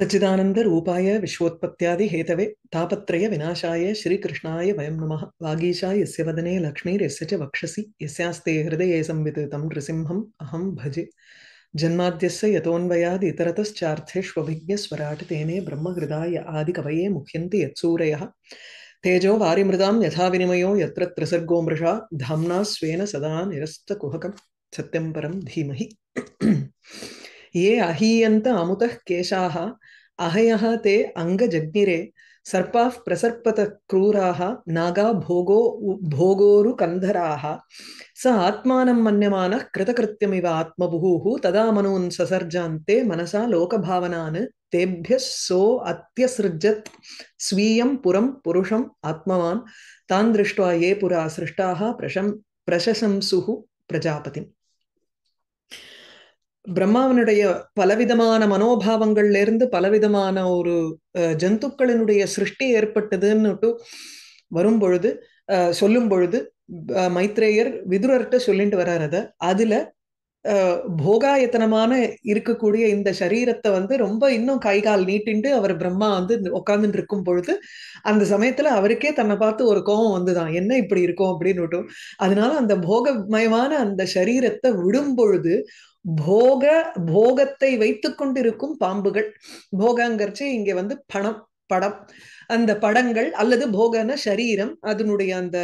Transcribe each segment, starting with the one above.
सच्चिदानन्द रूपाय विश्वोत्पत्त्यादि Hathaway तापत्रय विनाशाय श्रीकृष्णाय वयम नमः वागीशा यस्य वदने लक्ष्मीर्यस्य च वक्षसि यस्यास्ते हृदये संवित तं नृसिंहम् अहम भजे जन्माद्यस्य यतोऽन्वयाद् इतरतश्चार्थेष्वभिज्ञस्वराट् तेने ब्रह्महृदाय आदिकवये मुह्यन्ति यत्सूरयः तेजो वारिमृदां यथा विनिमयो यत्र त्रिसर्गो मृषा धाम्ना स्वेन सदा निरस्तकुहकं सत्यं परं धीमहि ये अहीयन्त अमुतः केशाः अहयः ते अङ्गजग्निरे सर्पाः प्रसर्पतक्रूराः नागा भोगो भोगोरुकन्धराः स आत्मानं मन्यमानः कृतकृत्यमिव आत्मबुहुः तदा मनून् ससर्जान्ते मनसा लोकभावनान् तेभ्यः सो अत्यसृजत् स्वीयं पुरं पुरुषम् आत्मवान् तान् दृष्ट्वा ये पुरा सृष्टाः प्रशं प्रशशंसुः प्रजापतिम् பிரம்மாவனுடைய பலவிதமான மனோபாவங்கள்ல இருந்து பலவிதமான ஒரு ஜந்துக்களினுடைய சிருஷ்டி ஏற்பட்டதுன்னுட்டு வரும் பொழுது சொல்லும் பொழுது மைத்ரேயர் விதுரர்கிட்ட சொல்லிட்டு வர்றார் அதை அதுல போகாயத்தனமான இருக்கக்கூடிய இந்த சரீரத்தை வந்து ரொம்ப இன்னும் கை கால் நீட்டிண்டு அவர் பிரம்மா வந்து உட்காந்துட்டு இருக்கும் பொழுது அந்த சமயத்துல அவருக்கே தன்னை பார்த்து ஒரு கோபம் வந்துதான் என்ன இப்படி இருக்கும் அப்படின்னு அதனால அந்த போகமயமான அந்த சரீரத்தை விடும் பொழுது போக போகத்தை வைத்து கொண்டிருக்கும் பாம்புகள் போகாங்கிறச்சு இங்க வந்து பணம் படம் அந்த படங்கள் அல்லது போகன சரீரம் அதனுடைய அந்த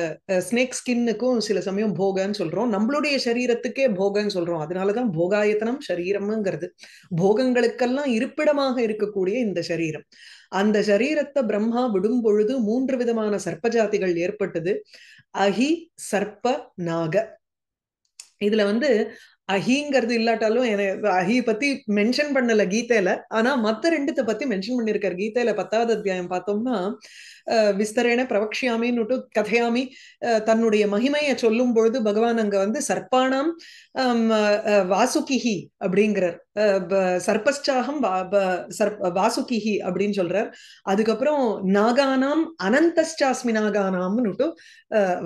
ஸ்னேக் ஸ்கின்னுக்கும் சில சமயம் போகன்னு சொல்றோம் நம்மளுடைய சரீரத்துக்கே போகன்னு சொல்றோம் அதனாலதான் போகாயத்தனம் சரீரம்ங்கிறது போகங்களுக்கெல்லாம் இருப்பிடமாக இருக்கக்கூடிய இந்த சரீரம் அந்த சரீரத்தை பிரம்மா விடும் பொழுது மூன்று விதமான சர்ப்ப ஜாதிகள் ஏற்பட்டது அகி சர்ப்ப நாக இதுல வந்து அஹிங்கிறது இல்லாட்டாலும் எனக்கு அஹி பத்தி மென்ஷன் பண்ணல கீதையில ஆனா மத்த ரெண்டுத்த பத்தி மென்ஷன் பண்ணிருக்காரு கீதையில பத்தாவது அத்தியாயம் பார்த்தோம்னா விஸ்தரேன பிரவக்ஷியாமின்னு கதையாமி தன்னுடைய மகிமையை சொல்லும் பொழுது பகவான் அங்க வந்து சர்ப்பானாம் வாசுகிஹி அப்படிங்கிறார் சர்பஸ்டாகம் வாசுகிஹி அப்படின்னு சொல்றார் அதுக்கப்புறம் நாகானாம் அனந்தஸ்டாஸ்மி நாகானாம்னுட்டு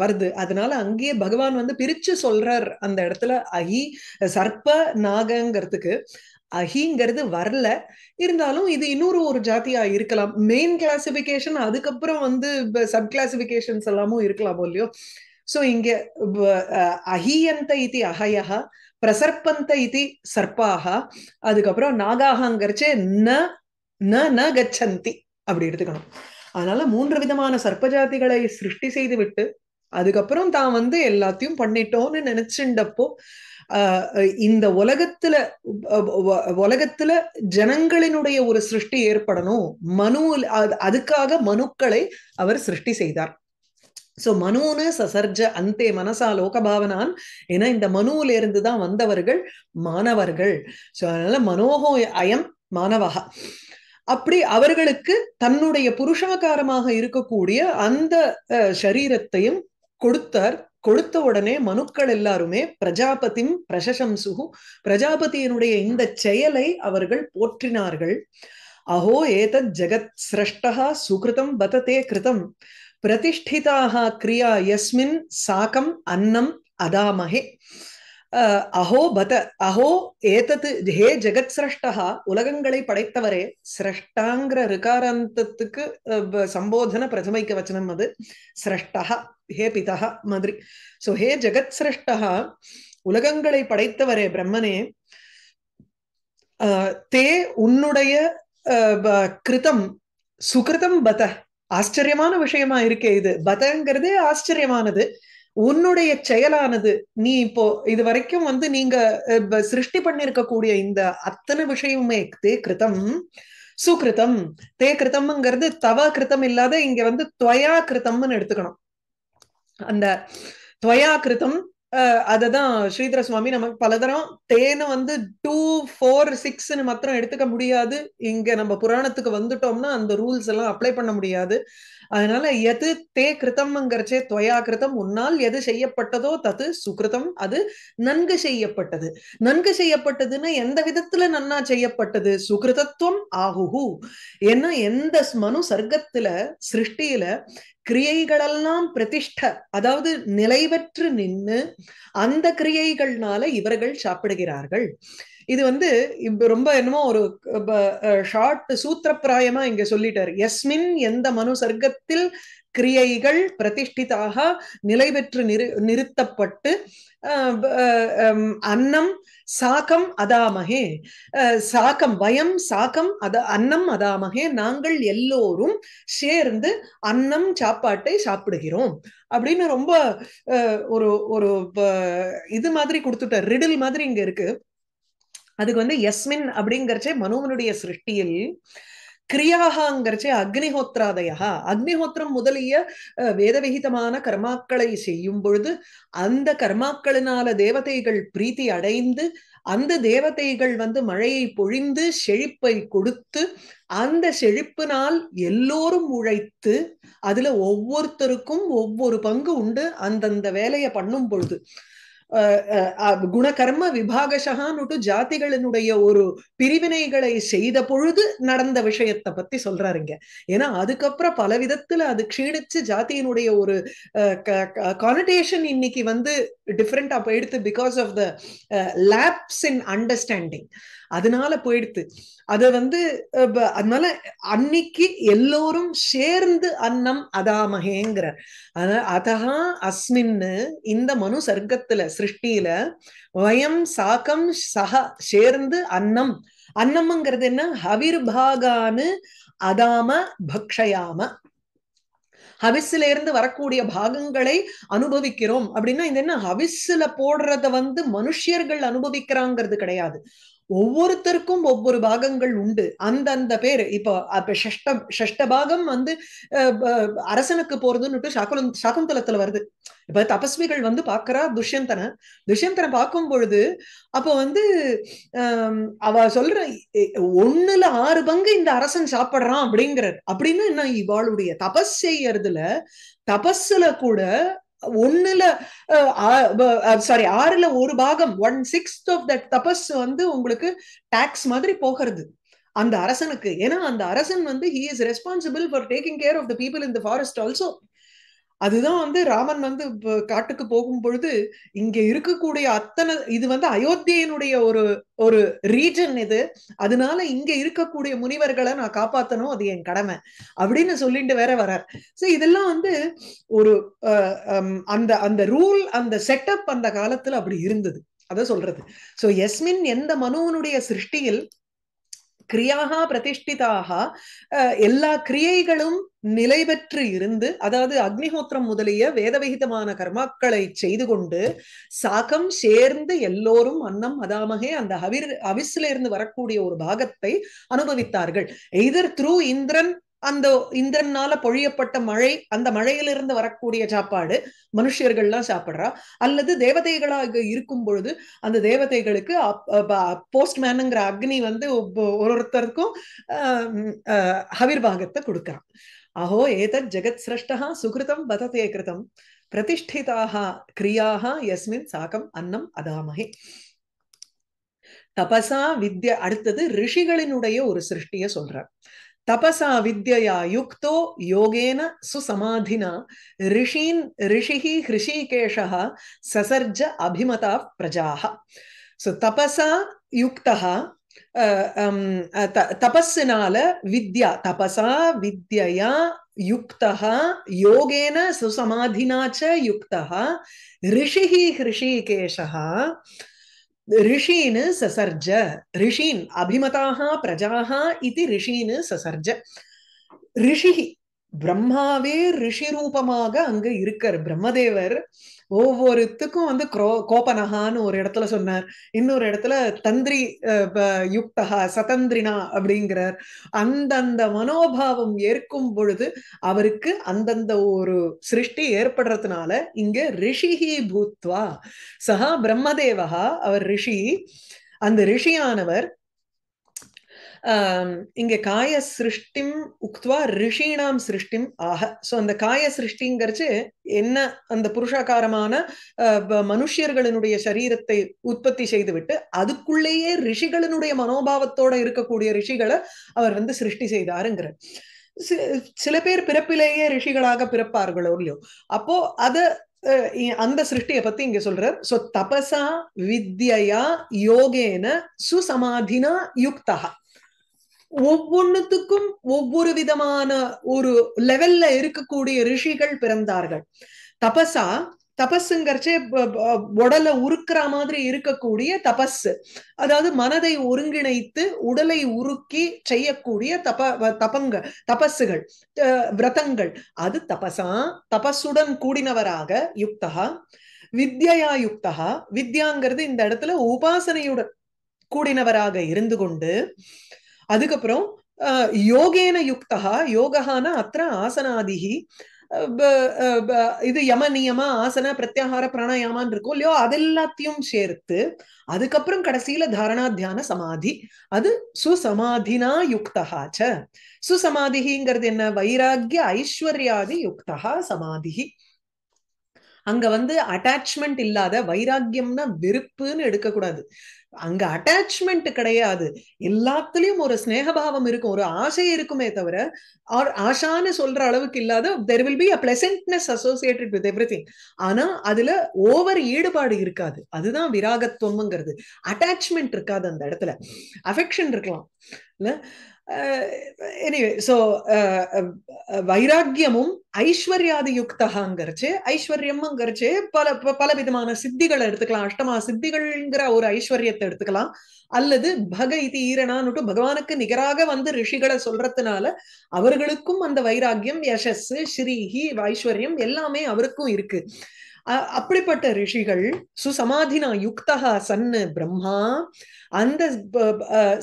வருது அதனால அங்கேயே பகவான் வந்து பிரிச்சு சொல்றார் அந்த இடத்துல அஹி சர்ப்ப நாகங்கிறதுக்கு அஹிங்கிறது வரல இருந்தாலும் இது இன்னொரு ஒரு ஜாத்தியா இருக்கலாம் மெயின் கிளாசிபிகேஷன் அதுக்கப்புறம் வந்து சப் கிளாசிபிகேஷன்ஸ் எல்லாமும் இருக்கலாம் இல்லையோ ஸோ இங்க அஹியந்த இது அஹயஹா பிரசர்பந்த இது சர்ப்பாக அதுக்கப்புறம் நாகாகங்கிறச்சே ந ந ந கச்சந்தி அப்படி எடுத்துக்கணும் அதனால மூன்று விதமான சர்ப்ப ஜாதிகளை சிருஷ்டி செய்து விட்டு அதுக்கப்புறம் தான் வந்து எல்லாத்தையும் பண்ணிட்டோம்னு நினைச்சுண்டப்போ இந்த உலகத்துல உலகத்துல ஜனங்களினுடைய ஒரு சிருஷ்டி ஏற்படணும் மனு அதுக்காக மனுக்களை அவர் சிருஷ்டி செய்தார் சோ மனு சசர்ஜ அந்தே மனசா லோகபாவனான் ஏன்னா இந்த மனுவில இருந்து தான் வந்தவர்கள் மாணவர்கள் சோ அதனால மனோகோ அயம் மாணவகா அப்படி அவர்களுக்கு தன்னுடைய புருஷாகாரமாக இருக்கக்கூடிய அந்த சரீரத்தையும் கொடுத்தார் கொடுத்த உடனே மனுக்கள் எல்லாருமே பிரஜாபதிம் பிரசசம்சுகு பிரஜாபதியினுடைய இந்த செயலை அவர்கள் போற்றினார்கள் அஹோ ஏதத் ஜெகத் சிரஷ்டா சுகிருதம் பததே கிருதம் பிரதிஷ்டிதாக கிரியா எஸ்மின் சாக்கம் அன்னம் அதாமகே அஹோ பத அஹோ ஏதத்து ஹே ஜெகத் சிரஷ்டா உலகங்களை படைத்தவரே சிரஷ்டாங்கிற ரிகாரந்தத்துக்கு சம்போதன பிரதமைக்கு வச்சனம் அது சிரஷ்டா ஹே பிதா மாதிரி சோ ஹே ஜெகத் சிரஷ்டா உலகங்களை படைத்தவரே பிரம்மனே தே உன்னுடைய கிருதம் சுகிருதம் பத ஆச்சரியமான விஷயமா இருக்கே இது பதங்கிறதே ஆச்சரியமானது உன்னுடைய செயலானது நீ இப்போ இது வரைக்கும் வந்து நீங்க சிருஷ்டி பண்ணிருக்கக்கூடிய இந்த அத்தனை விஷயமுமே தே கிருத்தம் சுகிருத்தம் தே கிருத்தம்ங்கிறது தவ கிருத்தம் இல்லாத இங்க வந்து துவயா கிருத்தம்னு எடுத்துக்கணும் அந்த துவயா கிருத்தம் அததான் ஸ்ரீதர சுவாமி நமக்கு பலதரம் தேனை வந்து டூ ஃபோர் சிக்ஸ்னு மாத்திரம் எடுத்துக்க முடியாது இங்க நம்ம புராணத்துக்கு வந்துட்டோம்னா அந்த ரூல்ஸ் எல்லாம் அப்ளை பண்ண முடியாது அதனால எது தே கிருத்தம்ங்கிறச்சே தொயா கிருத்தம் உன்னால் எது செய்யப்பட்டதோ தது சுகிருதம் அது நன்கு செய்யப்பட்டது நன்கு செய்யப்பட்டதுன்னா எந்த விதத்துல நன்னா செய்யப்பட்டது சுகிருதத்துவம் ஆகுஹூ ஏன்னா எந்த மனு சர்க்கத்துல சிருஷ்டியில கிரியைகளெல்லாம் பிரதிஷ்ட அதாவது நிலைவற்று நின்று அந்த கிரியைகள்னால இவர்கள் சாப்பிடுகிறார்கள் இது வந்து ரொம்ப என்னமோ ஒரு ஷார்ட் சூத்திரப்பிராயமா இங்க சொல்லிட்டாரு எஸ்மின் எந்த மனு சர்க்கத்தில் கிரியைகள் பிரதிஷ்டிதாக நிலை பெற்று நிறு நிறுத்தப்பட்டு அன்னம் சாக்கம் அதாமகே சாக்கம் வயம் சாக்கம் அத அன்னம் அதாமகே நாங்கள் எல்லோரும் சேர்ந்து அன்னம் சாப்பாட்டை சாப்பிடுகிறோம் அப்படின்னு ரொம்ப ஒரு ஒரு இது மாதிரி கொடுத்துட்ட ரிடில் மாதிரி இங்க இருக்கு அதுக்கு வந்து எஸ்மின் அப்படிங்கிறச்சே மனுவனுடைய சிருஷ்டியில் கிரியாகாங்கிறச்சே அக்னிஹோத்ராதயா அக்னிஹோத்திரம் முதலிய வேதவிகிதமான கர்மாக்களை செய்யும் பொழுது அந்த கர்மாக்களினால தேவதைகள் பிரீத்தி அடைந்து அந்த தேவதைகள் வந்து மழையை பொழிந்து செழிப்பை கொடுத்து அந்த செழிப்பினால் எல்லோரும் உழைத்து அதுல ஒவ்வொருத்தருக்கும் ஒவ்வொரு பங்கு உண்டு அந்தந்த வேலையை பண்ணும் பொழுது குணகர்ம விபாகஷகான்னுட்டு ஜாதிகளினுடைய ஒரு பிரிவினைகளை செய்த பொழுது நடந்த விஷயத்தை பத்தி சொல்றாருங்க ஏன்னா அதுக்கப்புறம் பல விதத்துல அது க்ஷீணிச்சு ஜாதியினுடைய ஒரு கானடேஷன் இன்னைக்கு வந்து டிஃப்ரெண்டா போயிடுத்து because of the lapse in understanding அதனால போயிடுத்து அத வந்து அதனால அன்னைக்கு எல்லோரும் சேர்ந்து அன்னம் அதாமகேங்கிறார் அதகா அஸ்மின்னு இந்த மனு சர்க்கத்துல சிருஷ்டியில வயம் சாக்கம் சக சேர்ந்து அன்னம் அன்னம்ங்கிறது என்ன ஹவிர் அதாம பக்ஷயாம ஹவிஸ்ல இருந்து வரக்கூடிய பாகங்களை அனுபவிக்கிறோம் அப்படின்னா இது என்ன ஹவிஸ்ல போடுறத வந்து மனுஷியர்கள் அனுபவிக்கிறாங்கிறது கிடையாது ஒவ்வொருத்தருக்கும் ஒவ்வொரு பாகங்கள் உண்டு அந்தந்த பேர் இப்போ அப்ப ஷஷ்ட ஷஷ்ட பாகம் வந்து அரசனுக்கு போறதுன்னுட்டு சாக்குல சாக்குந்தலத்துல வருது இப்ப தபஸ்விகள் வந்து பாக்குறா துஷ்யந்தனை துஷ்யந்தனை பார்க்கும் பொழுது அப்ப வந்து அவ சொல்ற ஒண்ணுல ஆறு பங்கு இந்த அரசன் சாப்பிடுறான் அப்படிங்கிறார் அப்படின்னு என்ன இவாளுடைய தபஸ் செய்யறதுல தபஸ்ல கூட ஒண்ணுல சாரி ஆறுல ஒரு பாகம் ஒன் சிக்ஸ்த் ஆஃப் தட் தபஸ் வந்து உங்களுக்கு டாக்ஸ் மாதிரி போகிறது அந்த அரசனுக்கு ஏன்னா அந்த அரசன் வந்து he is responsible for taking care of the people in the forest also அதுதான் வந்து ராமன் வந்து காட்டுக்கு போகும் பொழுது இங்க இருக்கக்கூடிய அத்தனை இது வந்து அயோத்தியனுடைய ஒரு ஒரு ரீஜன் இது அதனால இங்க இருக்கக்கூடிய முனிவர்களை நான் காப்பாத்தணும் அது என் கடமை அப்படின்னு சொல்லிட்டு வேற வரார் சோ இதெல்லாம் வந்து ஒரு அந்த அந்த ரூல் அந்த செட்டப் அந்த காலத்துல அப்படி இருந்தது அத சொல்றது சோ எஸ்மின் எந்த மனுவனுடைய சிருஷ்டியில் கிரியாகா பிரதிஷ்டிதாக எல்லா கிரியைகளும் நிலை பெற்று இருந்து அதாவது அக்னிஹோத்திரம் முதலிய வேதவிகிதமான கர்மாக்களை செய்து கொண்டு சாகம் சேர்ந்து எல்லோரும் அன்னம் அதாமகே அந்த அவிர் அவிஸ்ல இருந்து வரக்கூடிய ஒரு பாகத்தை அனுபவித்தார்கள் எய்தர் த்ரூ இந்திரன் அந்த இந்திரனால பொழியப்பட்ட மழை அந்த மழையிலிருந்து வரக்கூடிய சாப்பாடு மனுஷியர்கள்லாம் சாப்பிடுறா அல்லது தேவதைகளாக இருக்கும் பொழுது அந்த தேவதைகளுக்கு போஸ்ட்மேனுங்கிற அக்னி வந்து ஒரு ஒருத்தருக்கும் ஹவிர்பாகத்தை கொடுக்குறான் अहो एतत् जगत्स्रष्टः सुकृतं बतते कृतं प्रतिष्ठिताः क्रियाः यस्मिन् साकम् अन्नम् अदामहे தபசா வித்ய அடுத்தது ரிஷிகளினுடைய ஒரு சிருஷ்டிய சொல்றார் தபசா வித்யா யுக்தோ யோகேன சுசமாதினா ரிஷீன் ரிஷிஹி ஹிருஷிகேஷா சசர்ஜ அபிமதா பிரஜாக ஸோ தபசா யுக்தா தபஸினால வித்யா தபசா வித்யா யுக்தா யோகேன சுசமாதினாச்ச யுக்தா ரிஷிஹி ஹிருஷிகேஷா ரிஷீன் சசர்ஜ ரிஷீன் அபிமதாக பிரஜாக இது ரிஷீன் சசர்ஜ ரிஷிஹி பிரம்மாவே ரிஷி ரூபமாக அங்க இருக்கார் பிரம்மதேவர் ஒவ்வொருத்துக்கும் வந்து குரோ கோபனகான்னு ஒரு இடத்துல சொன்னார் இன்னொரு இடத்துல தந்திரி யுக்தகா சதந்திரினா அப்படிங்கிறார் அந்தந்த மனோபாவம் ஏற்கும் பொழுது அவருக்கு அந்தந்த ஒரு சிருஷ்டி ஏற்படுறதுனால இங்க ரிஷிஹி பூத்வா சஹா பிரம்மதேவஹா அவர் ரிஷி அந்த ரிஷியானவர் இங்க காய சிருஷ்டிம் உக்துவா ரிஷீணாம் சிருஷ்டிம் ஆக ஸோ அந்த காய சிருஷ்டிங்கிறச்சு என்ன அந்த புருஷாகாரமான மனுஷியர்களினுடைய சரீரத்தை உற்பத்தி செய்துவிட்டு அதுக்குள்ளேயே ரிஷிகளினுடைய மனோபாவத்தோட இருக்கக்கூடிய ரிஷிகளை அவர் வந்து சிருஷ்டி செய்தாருங்கிற சில பேர் பிறப்பிலேயே ரிஷிகளாக பிறப்பார்களோ இல்லையோ அப்போ அத அந்த சிருஷ்டியை பத்தி இங்க சொல்ற சோ தபசா வித்யா யோகேன சுசமாதினா யுக்தகா ஒவ்வொன்னுத்துக்கும் ஒவ்வொரு விதமான ஒரு லெவல்ல இருக்கக்கூடிய ரிஷிகள் பிறந்தார்கள் தபசா தபஸுங்கிறச்சே உடலை உருக்குற மாதிரி இருக்கக்கூடிய தபஸ் அதாவது மனதை ஒருங்கிணைத்து உடலை உருக்கி செய்யக்கூடிய தப தபங்க தபஸுகள் விரதங்கள் அது தபசா தபசுடன் கூடினவராக யுக்தா வித்யா யுக்தா வித்யாங்கிறது இந்த இடத்துல உபாசனையுடன் கூடினவராக இருந்து கொண்டு அதுக்கப்புறம் யோகேன யுக்தா யோகஹான அத்த ஆசனாதிகி இது யம நியம ஆசன பிரத்யாகார பிராணாயாமான் இருக்கும் இல்லையோ அதெல்லாத்தையும் சேர்த்து அதுக்கப்புறம் கடைசியில தாரணா தியான சமாதி அது சுசமாதினா யுக்தகாச்ச சுசமாதிங்கிறது என்ன வைராகிய ஐஸ்வர்யாதி யுக்தகா சமாதி அங்க வந்து அட்டாச்மெண்ட் இல்லாத வைராக்கியம்னா வெறுப்புன்னு எடுக்கக்கூடாது அங்க அட்டாச்மெண்ட் கிடையாது எல்லாத்துலயும் ஒரு ஸ்னேகபாவம் இருக்கும் ஒரு ஆசை இருக்குமே தவிர ஆர் ஆஷான்னு சொல்ற அளவுக்கு இல்லாத there will be a pleasantness associated with everything ஆனா அதுல ஓவர் ஈடுபாடு இருக்காது அதுதான் விராகத்துவம்ங்கிறது அட்டாச்மெண்ட் இருக்காது அந்த இடத்துல அஃபெக்ஷன் இருக்கலாம் இல்ல anyway uh, so uh, uh, வைராக்கியமும் ஐஸ்வர்யாதி யுக்தகாங்கிறச்சு ஐஸ்வர்யம்ங்கிறச்சு பல பல விதமான சித்திகளை எடுத்துக்கலாம் அஷ்டமா சித்திகள்ங்கிற ஒரு ஐஸ்வர்யத்தை எடுத்துக்கலாம் அல்லது பக இது ஈரனான்னுட்டு பகவானுக்கு நிகராக வந்து ரிஷிகளை சொல்றதுனால அவர்களுக்கும் அந்த வைராக்கியம் யசஸ் ஸ்ரீஹி ஐஸ்வர்யம் எல்லாமே அவருக்கும் இருக்கு அப்படிப்பட்ட ரிஷிகள் சுசமாதினா யுக்தகா சன்னு பிரம்மா அந்த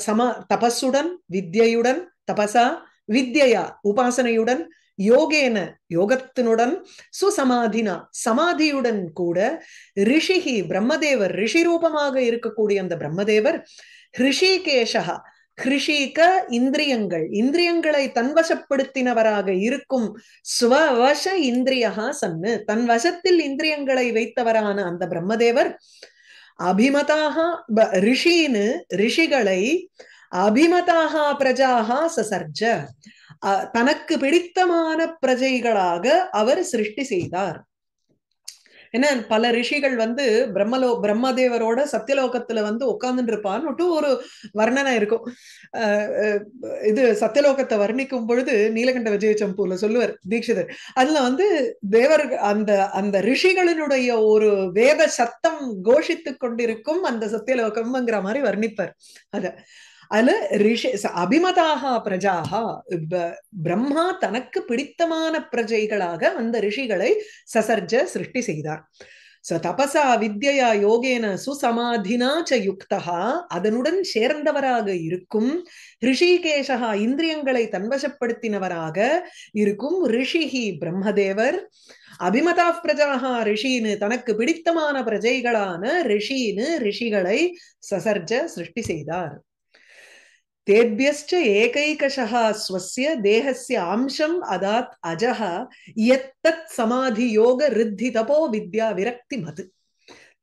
சமா தபஸுடன் வித்யுடன் தபசா வித்யா உபாசனையுடன் யோகேன யோகத்தினுடன் சுசமாதினா சமாதியுடன் கூட ரிஷிகி பிரம்மதேவர் ரிஷி ரூபமாக இருக்கக்கூடிய அந்த பிரம்மதேவர் ரிஷிகேஷா கிருஷிக இந்திரியங்கள் இந்திரியங்களை தன்வசப்படுத்தினவராக இருக்கும் ஸ்வவச இந்திரியகா சன்னு தன் வசத்தில் இந்திரியங்களை வைத்தவரான அந்த பிரம்மதேவர் அபிமதாக ரிஷின்னு ரிஷிகளை அபிமதாக பிரஜாக சசர்ஜ தனக்கு பிடித்தமான பிரஜைகளாக அவர் சிருஷ்டி செய்தார் ஏன்னா பல ரிஷிகள் வந்து பிரம்மலோ பிரம்மதேவரோட சத்தியலோகத்துல வந்து உட்கார்ந்துருப்பான்னு இருப்பான்னு ஒரு வர்ணனை இருக்கும் இது சத்தியலோகத்தை வர்ணிக்கும் பொழுது நீலகண்ட விஜய சம்பூல சொல்லுவார் தீட்சிதர் அதுல வந்து தேவர் அந்த அந்த ரிஷிகளினுடைய ஒரு வேத சத்தம் கோஷித்து கொண்டிருக்கும் அந்த சத்தியலோகம்ங்கிற மாதிரி வர்ணிப்பார் அத அதுல ரிஷி அபிமதாக பிரஜாக பிரம்மா தனக்கு பிடித்தமான பிரஜைகளாக அந்த ரிஷிகளை சசர்ஜ சிருஷ்டி செய்தார் சோ தபசா வித்யா யோகேன சுசமாதினா ச அதனுடன் சேர்ந்தவராக இருக்கும் ரிஷிகேஷா இந்திரியங்களை தன்வசப்படுத்தினவராக இருக்கும் ரிஷிஹி பிரம்மதேவர் அபிமதா பிரஜாகா ரிஷின்னு தனக்கு பிடித்தமான பிரஜைகளான ரிஷின்னு ரிஷிகளை சசர்ஜ சிருஷ்டி செய்தார் तेभ्यश्च एकैकशः स्वस्य देहस्य अंशम् अदात् अजः यत्तत् யோக ரித்தி தபோ வித்யா விரக்தி மது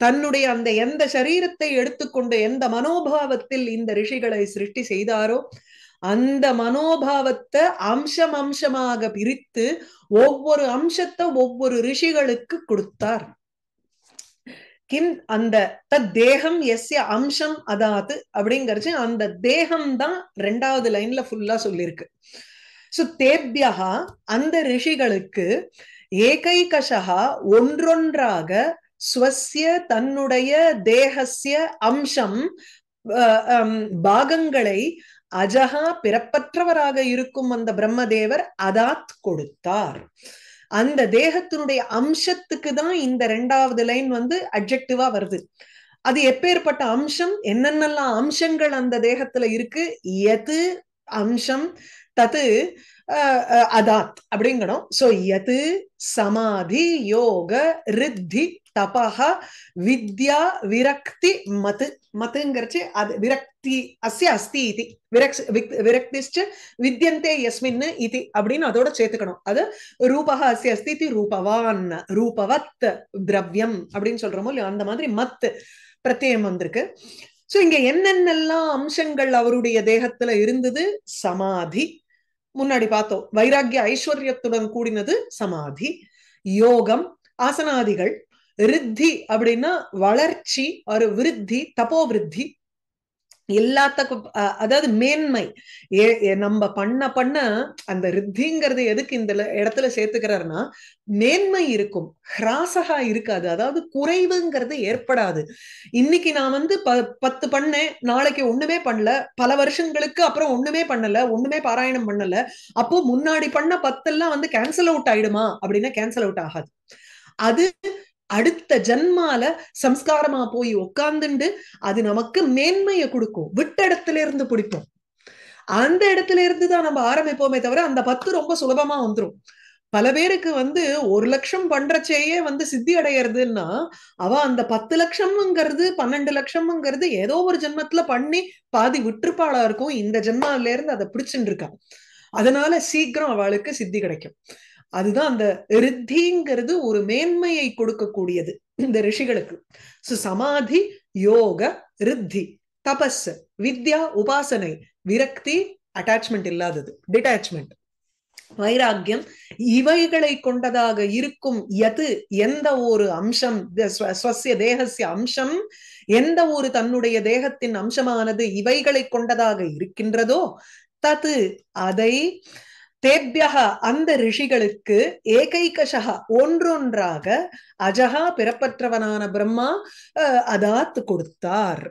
தன்னுடைய அந்த எந்த சரீரத்தை எடுத்துக்கொண்டு எந்த மனோபாவத்தில் இந்த ரிஷிகளை சிருஷ்டி செய்தாரோ அந்த மனோபாவத்தை அம்சம் அம்சமாக பிரித்து ஒவ்வொரு அம்சத்தை ஒவ்வொரு ரிஷிகளுக்கு கொடுத்தார் கிம் அந்த தத் தேகம் எஸ் அம்சம் அதாவது அப்படிங்கறது அந்த தேகம் தான் ரெண்டாவது லைன்ல ஃபுல்லா சொல்லியிருக்கு சோ தேப்யா அந்த ரிஷிகளுக்கு ஏகைகஷா ஒன்றொன்றாக ஸ்வசிய தன்னுடைய தேகசிய அம்சம் பாகங்களை அஜகா பிறப்பற்றவராக இருக்கும் அந்த பிரம்மதேவர் அதாத் கொடுத்தார் அந்த தேகத்தினுடைய அம்சத்துக்கு தான் இந்த ரெண்டாவது லைன் வந்து அப்ஜெக்டிவா வருது அது எப்பேற்பட்ட அம்சம் என்னென்னலாம் அம்சங்கள் அந்த தேகத்துல இருக்கு எது அம்சம் தது அதாத் அப்படிங்கணும் சோ எது சமாதி யோக ரித்தி தபஹ வித்யா விரக்தி மது மதுங்கிறச்சு அது விரக்தி அஸ்ய அஸ்தி இது விரக் வித்யந்தே எஸ்மின் இது அப்படின்னு அதோட சேர்த்துக்கணும் அது ரூபா அஸ்ய அஸ்தி இது ரூபவான் ரூபவத் திரவியம் அப்படின்னு சொல்றோமோ இல்லையோ அந்த மாதிரி மத் பிரத்யம் வந்திருக்கு சோ இங்க என்னென்னலாம் அம்சங்கள் அவருடைய தேகத்துல இருந்தது சமாதி முன்னாடி பார்த்தோம் வைராக்கிய ஐஸ்வர்யத்துடன் கூடினது சமாதி யோகம் ஆசனாதிகள் ரித்தி அப்படின்னா வளர்ச்சி ஒரு விருத்தி தப்போ விருத்தி எல்லாத்தக்கும் அதாவது மேன்மை நம்ம பண்ண பண்ண அந்த ரித்திங்கிறது எதுக்கு இந்த இடத்துல சேர்த்துக்கிறாருன்னா மேன்மை இருக்கும் ஹிராசகா இருக்காது அதாவது குறைவுங்கிறது ஏற்படாது இன்னைக்கு நான் வந்து ப பத்து பண்ணேன் நாளைக்கு ஒண்ணுமே பண்ணல பல வருஷங்களுக்கு அப்புறம் ஒண்ணுமே பண்ணல ஒண்ணுமே பாராயணம் பண்ணல அப்போ முன்னாடி பண்ண பத்து எல்லாம் வந்து கேன்சல் அவுட் ஆயிடுமா அப்படின்னா கேன்சல் அவுட் ஆகாது அது அடுத்த ஜன்மால சம்ஸ்காரமா போய் உட்கார்ந்துண்டு அது நமக்கு மேன்மையை கொடுக்கும் விட்ட இடத்துல இருந்து பிடிப்போம் அந்த இடத்துல இருந்து தான் நம்ம ஆரம்பிப்போமே தவிர அந்த பத்து ரொம்ப சுலபமா வந்துடும் பல பேருக்கு வந்து ஒரு லட்சம் பண்றச்சேயே வந்து சித்தி அடையிறதுன்னா அவ அந்த பத்து லட்சம்ங்கிறது பன்னெண்டு லட்சம்ங்கிறது ஏதோ ஒரு ஜென்மத்துல பண்ணி பாதி விற்றுப்பாளா இருக்கும் இந்த ஜென்மால இருந்து அதை பிடிச்சுட்டு இருக்கா அதனால சீக்கிரம் அவளுக்கு சித்தி கிடைக்கும் அதுதான் அந்த ரித்திங்கிறது ஒரு மேன்மையை கொடுக்கக்கூடியது இந்த ரிஷிகளுக்கு சோ சமாதி யோக ரித்தி தபஸ் வித்யா உபாசனை விரக்தி அட்டாச்மெண்ட் இல்லாதது டிட்டாச்மெண்ட் வைராக்கியம் இவைகளை கொண்டதாக இருக்கும் எது எந்த ஒரு அம்சம் தேகசிய அம்சம் எந்த ஒரு தன்னுடைய தேகத்தின் அம்சமானது இவைகளை கொண்டதாக இருக்கின்றதோ தது அதை தேப்யக அந்த ரிஷிகளுக்கு ஏகைகஷக ஒன்றொன்றாக அஜகா பிறப்பற்றவனான பிரம்மா அதாத்து கொடுத்தார்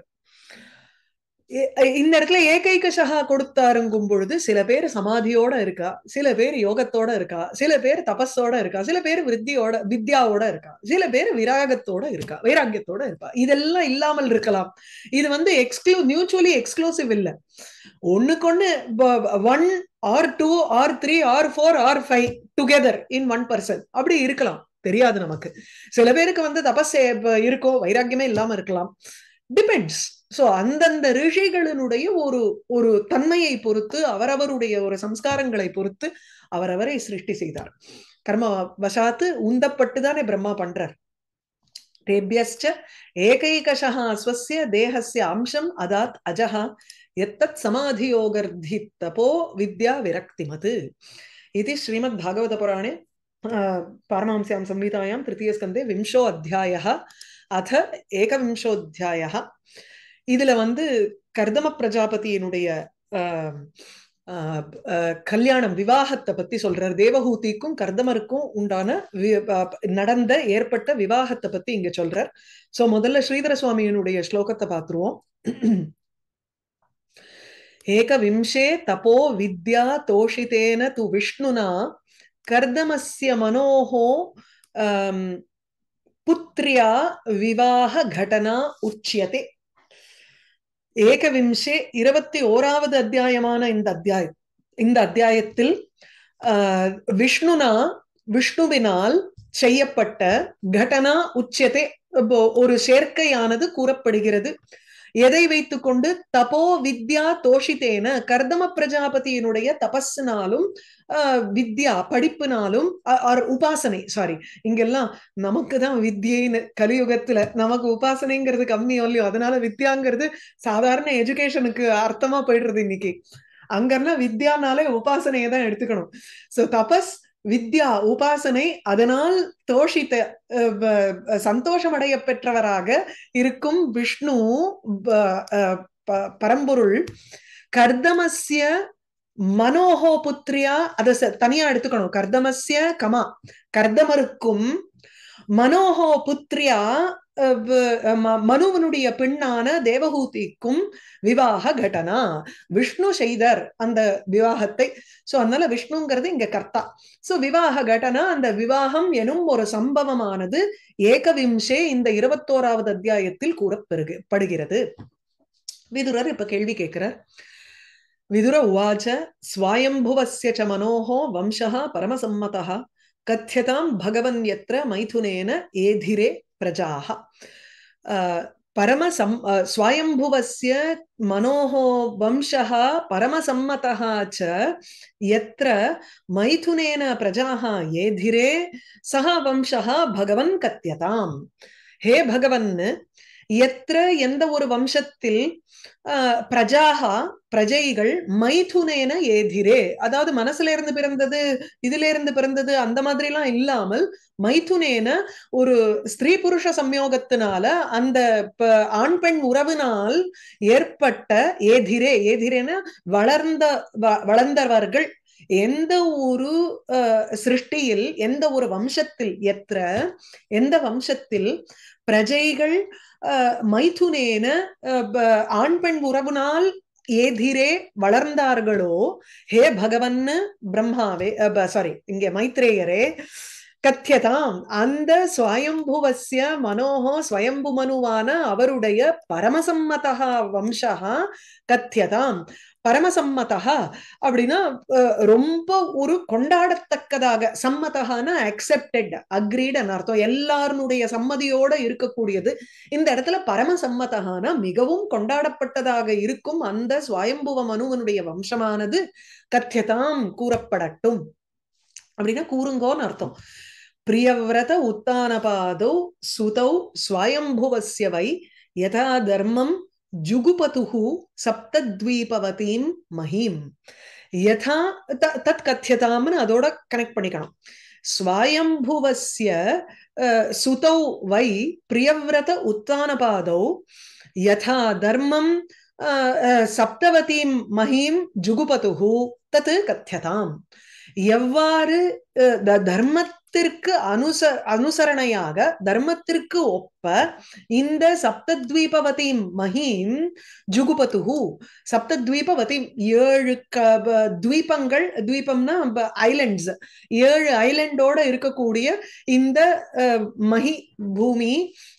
இந்த இடத்துல ஏகைக சகா கொடுத்தாருங்கும் பொழுது சில பேர் சமாதியோட இருக்கா சில பேர் யோகத்தோட இருக்கா சில பேர் தபஸோட இருக்கா சில பேர் வித்தியோட வித்யாவோட இருக்கா சில பேர் விராகத்தோட இருக்கா வைராக்கியத்தோட இருக்கா இதெல்லாம் இல்லாமல் இருக்கலாம் இது வந்து எக்ஸ்க்ளூ மியூச்சுவலி எக்ஸ்க்ளூசிவ் இல்லை ஒண்ணு one or two or three or four or five together in one person அப்படி இருக்கலாம் தெரியாது நமக்கு சில பேருக்கு வந்து தபஸ் இருக்கும் வைராக்கியமே இல்லாம இருக்கலாம் டிபெண்ட்ஸ் சோ அந்தந்த ரிஷிகளினுடைய ஒரு ஒரு தன்மையை பொறுத்து அவரவருடைய ஒரு சம்ஸ்காரங்களை பொறுத்து அவரவரை சிருஷ்டி செய்தார் கர்ம வசாத்து உந்தப்பட்டு தானே பிரம்மா பண்றார் தேபியஸ்ட ஏகைகஷா அஸ்வசிய தேகசிய அம்சம் அதாத் அஜஹா எத்தத் சமாதியோகர்தி தபோ வித்யா விரக்திமது இது ஸ்ரீமத் பாகவத புராணே पारमांस्यां संहितायां तृतीयस्कन्धे विंशो अध्यायः अथ एकविंशोऽध्यायः இதுல வந்து கர்தம பிரஜாபதியினுடைய கல்யாணம் விவாகத்தை பத்தி சொல்றார் தேவஹூதிக்கும் கர்தமருக்கும் உண்டான நடந்த ஏற்பட்ட விவாகத்தை பத்தி இங்க சொல்றார் சோ முதல்ல ஸ்ரீதர சுவாமியினுடைய ஸ்லோகத்தை பார்த்துருவோம் ஏகவிம்சே தபோ வித்யா தோஷிதேன து விஷ்ணுனா கர்தமஸ்ய மனோஹோ புத்திரியா விவாக கடனா உச்சியதே ஏகவிம்சே இருபத்தி ஓராவது அத்தியாயமான இந்த அத்தியாய இந்த அத்தியாயத்தில் விஷ்ணுனா விஷ்ணுவினால் செய்யப்பட்ட கட்டனா உச்சத்தை ஒரு சேர்க்கையானது கூறப்படுகிறது எதை வைத்துக்கொண்டு தபோ வித்யா தோஷித்தேன கர்தம பிரஜாபதியினுடைய தபஸ்னாலும் வித்யா படிப்புனாலும் உபாசனை சாரி இங்கெல்லாம் நமக்கு தான் கலியுகத்துல நமக்கு உபாசனைங்கிறது கம்மியோ இல்லையோ அதனால வித்யாங்கிறது சாதாரண எஜுகேஷனுக்கு அர்த்தமா போயிடுறது இன்னைக்கு அங்கன்னா வித்யானாலே உபாசனையை தான் எடுத்துக்கணும் சோ தபஸ் வித்யா உபாசனை அதனால் தோஷித்த சந்தோஷமடைய பெற்றவராக இருக்கும் விஷ்ணு பரம்பொருள் கர்தமசிய மனோஹோ புத்திரியா அத தனியா எடுத்துக்கணும் கர்தமசிய கமா கர்தமருக்கும் மனோஹோ புத்திரியா மனுவனுடைய பெண்ணான தேவகூதிக்கும் விவாக கட்டனா விஷ்ணு செய்தர் அந்த விவாகத்தை சோ அதனால விஷ்ணுங்கிறது இங்க கர்த்தா சோ விவாக கட்டனா அந்த விவாகம் எனும் ஒரு சம்பவமானது ஏகவிம்சே இந்த இருபத்தோராவது அத்தியாயத்தில் கூறப்பெருகு படுகிறது விதுரர் இப்ப கேள்வி கேட்கிறார் விதுர உவாச்ச மனோஹோ மனோகோ வம்சா பரமசம்மதா कथ्यतां भगवन् यत्र मैथुनेन एधिरे प्रजाः परमसं स्वयम्भुवस्य मनोः वंशः परमसम्मतः च यत्र मैथुनेन प्रजाः एधिरे सः वंशः भगवन् कथ्यताम् हे भगवन् எத்திர எந்த ஒரு வம்சத்தில் பிரஜாகா பிரஜைகள் மைதுனேன ஏதிரே அதாவது மனசுல இருந்து பிறந்தது இதுல இருந்து பிறந்தது அந்த மாதிரி எல்லாம் இல்லாமல் மைதுனேன ஒரு ஸ்திரீ புருஷ சம்யோகத்தினால அந்த ஆண் பெண் உறவினால் ஏற்பட்ட ஏதிரே ஏதிரேன வளர்ந்த வளர்ந்தவர்கள் எந்த ஒரு சிருஷ்டியில் எந்த ஒரு வம்சத்தில் எத்திர எந்த வம்சத்தில் பிரஜைகள் மைதுனேன ஆண் பெண் உறவுனால் ஏதிரே வளர்ந்தார்களோ ஹே பகவன் பிரம்மாவே சாரி இங்கே மைத்ரேயரே அஹ் கத்தியதாம் அந்த ஸ்வயம்புவசிய மனோகோ மனுவான அவருடைய பரமசம்மதா வம்சா கத்தியதாம் பரமசம்மதா அப்படின்னா ரொம்ப ஒரு கொண்டாடத்தக்கதாக சம்மதகான அக்செப்டட் அக்ரீடன் அர்த்தம் எல்லாருனுடைய சம்மதியோட இருக்கக்கூடியது இந்த இடத்துல பரமசம்மதான மிகவும் கொண்டாடப்பட்டதாக இருக்கும் அந்த ஸ்வயம்புவ மனுவனுடைய வம்சமானது கத்தியதாம் கூறப்படட்டும் அப்படின்னா கூறுங்கோன்னு அர்த்தம் பிரியவிரத உத்தானபாதோ சுதௌ ஸ்வயம்புவசிய வை யதா தர்மம் ஜுகுபதுகு சப்தத்வீபவதீம் மகிம் யதா தத் கத்தியதாம்னு அதோட கனெக்ட் பண்ணிக்கணும் ஸ்வயம்புவசிய சுதௌ வை பிரியவிரத உத்தானபாதோ யதா தர்மம் சப்தவதீம் மகிம் ஜுகுபதுகு தத் கத்தியதாம் எவ்வாறு தர்மத்திற்கு அனுச அனுசரணையாக தர்மத்திற்கு ஒப்ப இந்த சப்தத்வீபவதி மகிம் ஜுகுபத்துகு சப்தத்வீபவதி ஏழு க துவீபங்கள் துவீபம்னா ஐலண்ட்ஸ் ஏழு ஐலண்டோட இருக்கக்கூடிய இந்த மகி பூமி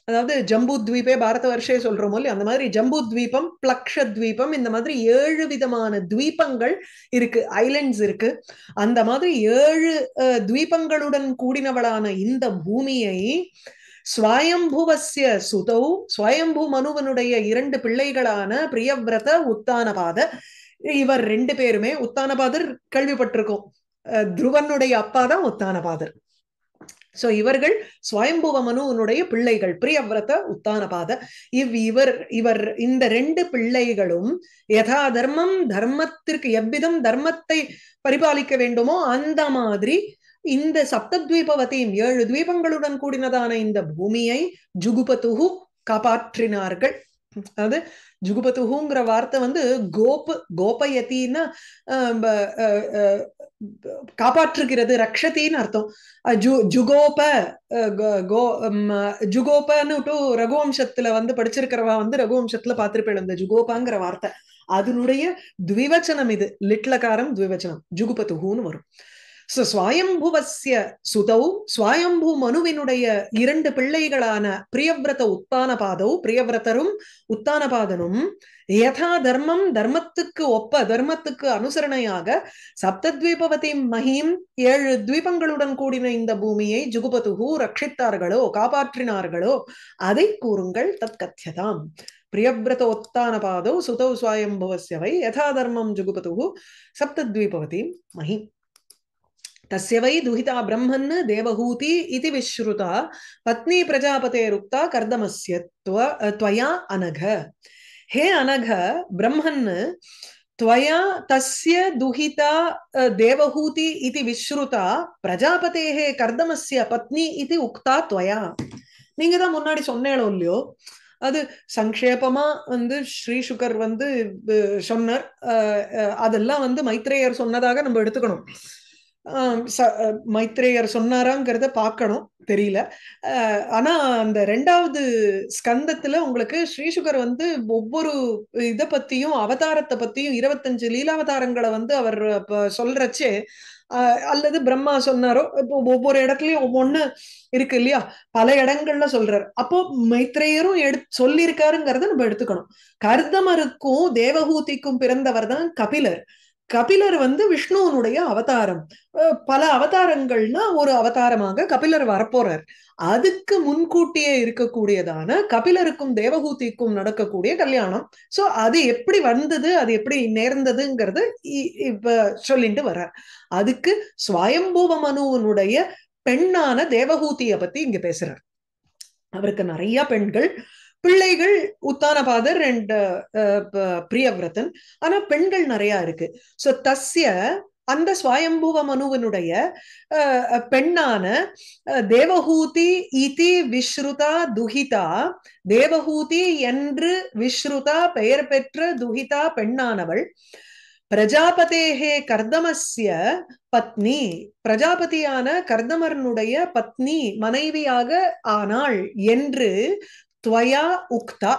அதாவது ஜம்பு துவீபே பாரத வருஷே சொல்றோம் இல்லையா அந்த மாதிரி ஜம்பு துவீபம் பிளக்ஷ துவீபம் இந்த மாதிரி ஏழு விதமான துவீபங்கள் இருக்கு ஐலண்ட்ஸ் இருக்கு அந்த மாதிரி ஏழு துவீபங்களுடன் கூடினவளான இந்த பூமியை ஸ்வயம்புவசிய சுதௌ ஸ்வயம்பு மனுவனுடைய இரண்டு பிள்ளைகளான பிரியவிரத உத்தானபாத இவர் ரெண்டு பேருமே உத்தானபாதர் கேள்விப்பட்டிருக்கோம் துருவனுடைய அப்பாதான் உத்தானபாதர் சோ இவர்கள் சுவயம்புவ மனுனுடைய பிள்ளைகள் பிரியவிரத உத்தானபாத இவ் இவர் இவர் இந்த ரெண்டு பிள்ளைகளும் யதா தர்மம் தர்மத்திற்கு எவ்விதம் தர்மத்தை பரிபாலிக்க வேண்டுமோ அந்த மாதிரி இந்த சப்தத்வீபவத்தையும் ஏழு துவீபங்களுடன் கூடினதான இந்த பூமியை ஜுகுபத்துகு காப்பாற்றினார்கள் அதாவது ஜுகுபத்துஹுங்கிற வார்த்தை வந்து கோபு கோபயத்தின்னா காப்பாற்றுகிறது ரக்ஷத்தின்னு அர்த்தம் ஜு ஜுகோப கோ ஜுகோபன்னு டு ரகுவம்சத்துல வந்து படிச்சிருக்கிறவா வந்து ரகுவம்சத்துல பார்த்திருப்பேன் இந்த ஜுகோபாங்கிற வார்த்தை அதனுடைய துவிவச்சனம் இது லிட்லகாரம் துவிவச்சனம் ஜுகுபத்துஹூன்னு வரும் சோ சுவாயம்புவசிய சுதௌ சுவாயம்பு மனுவினுடைய இரண்டு பிள்ளைகளான பிரியவிரத உத்தான பாதௌ பிரியவிரதரும் உத்தான பாதனும் யதா தர்மம் தர்மத்துக்கு ஒப்ப தர்மத்துக்கு அனுசரணையாக சப்தத்வீபவதி மகிம் ஏழு துவீபங்களுடன் கூடின இந்த பூமியை ஜுகுபதுகு ரட்சித்தார்களோ காப்பாற்றினார்களோ அதை கூறுங்கள் தற்கத்தியதாம் பிரியவிரத உத்தான பாதௌ சுதௌ சுவாயம்புவசியவை யதா தர்மம் ஜுகுபதுகு சப்தத்வீபவதி மகிம் தசியவை வை துகிதா பிரம்மன் தேவஹூதி இது விஸ்ருதா பத்னி பிரஜாபதே ருக்தா கர்தமஸ்ய துவயா அனக ஹே அனக பிரம்மன் துவயா தசிய துகிதா தேவஹூதி இது விஸ்ருதா பிரஜாபதேஹே கர்தமஸ்ய பத்னி இது உக்தா துவயா நீங்க தான் முன்னாடி சொன்னேளோ இல்லையோ அது சங்கேபமா வந்து ஸ்ரீசுகர் வந்து சொன்னார் அதெல்லாம் வந்து மைத்ரேயர் சொன்னதாக நம்ம எடுத்துக்கணும் மைத்ரேயர் சொன்னாராங்கிறத பார்க்கணும் தெரியல ஆனா அந்த ரெண்டாவது ஸ்கந்தத்துல உங்களுக்கு ஸ்ரீசுகர் வந்து ஒவ்வொரு இதை பத்தியும் அவதாரத்தை பத்தியும் இருபத்தஞ்சு லீலாவதாரங்களை வந்து அவர் சொல்றச்சே அல்லது பிரம்மா சொன்னாரோ இப்போ ஒவ்வொரு இடத்துலயும் ஒவ்வொன்னு இருக்கு இல்லையா பல இடங்கள்ல சொல்றாரு அப்போ மைத்ரேயரும் எடு சொல்லியிருக்காருங்கிறத நம்ம எடுத்துக்கணும் கர்தமருக்கும் தேவகூதிக்கும் பிறந்தவர் தான் கபிலர் கபிலர் வந்து விஷ்ணுவனுடைய அவதாரம் பல அவதாரங்கள்னா ஒரு அவதாரமாக கபிலர் வரப்போறார் அதுக்கு முன்கூட்டியே இருக்கக்கூடியதான கபிலருக்கும் தேவகூதிக்கும் நடக்கக்கூடிய கல்யாணம் சோ அது எப்படி வந்தது அது எப்படி நேர்ந்ததுங்கிறது இப்ப சொல்லிட்டு வர்றார் அதுக்கு சுவயம்பூவ மனுவனுடைய பெண்ணான தேவகூதிய பத்தி இங்க பேசுறார் அவருக்கு நிறைய பெண்கள் பிள்ளைகள் உத்தானபாதர் அண்ட் uh, பிரியவிரதன் ஆனா பெண்கள் நிறைய இருக்கு சோ தஸ்ய அந்த சுவாயம்புவ மனுவனுடைய uh, பெண்ணான uh, தேவஹூதி இதி விஸ்ருதா துஹிதா தேவஹூதி என்று விஸ்ருதா பெயர் பெற்ற துஹிதா பெண்ணானவள் பிரஜாபதேகே கர்தமஸ்ய பத்னி பிரஜாபதியான கர்தமரனுடைய பத்னி மனைவியாக ஆனாள் என்று துவயா உக்தா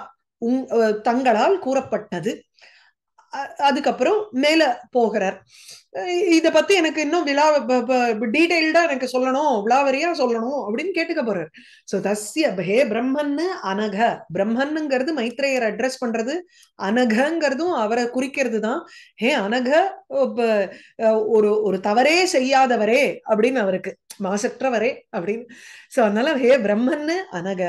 உங் தங்களால் கூறப்பட்டது அதுக்கப்புறம் மேல போகிறார் இத பத்தி எனக்கு இன்னும் விழா டீடைல்டா எனக்கு சொல்லணும் விழாவரியா சொல்லணும் அப்படின்னு கேட்டுக்க போறார் சோ தஸ்ய ஹே பிரம்மன்னு அனக பிரம்மன்னுங்கிறது மைத்ரேயர் அட்ரஸ் பண்றது அனகங்கிறதும் அவரை குறிக்கிறது தான் ஹே அனக ஒரு ஒரு தவறே செய்யாதவரே அப்படின்னு அவருக்கு மாசற்றவரே அப்படின்னு சோ அதனால ஹே பிரம்மன்னு அனக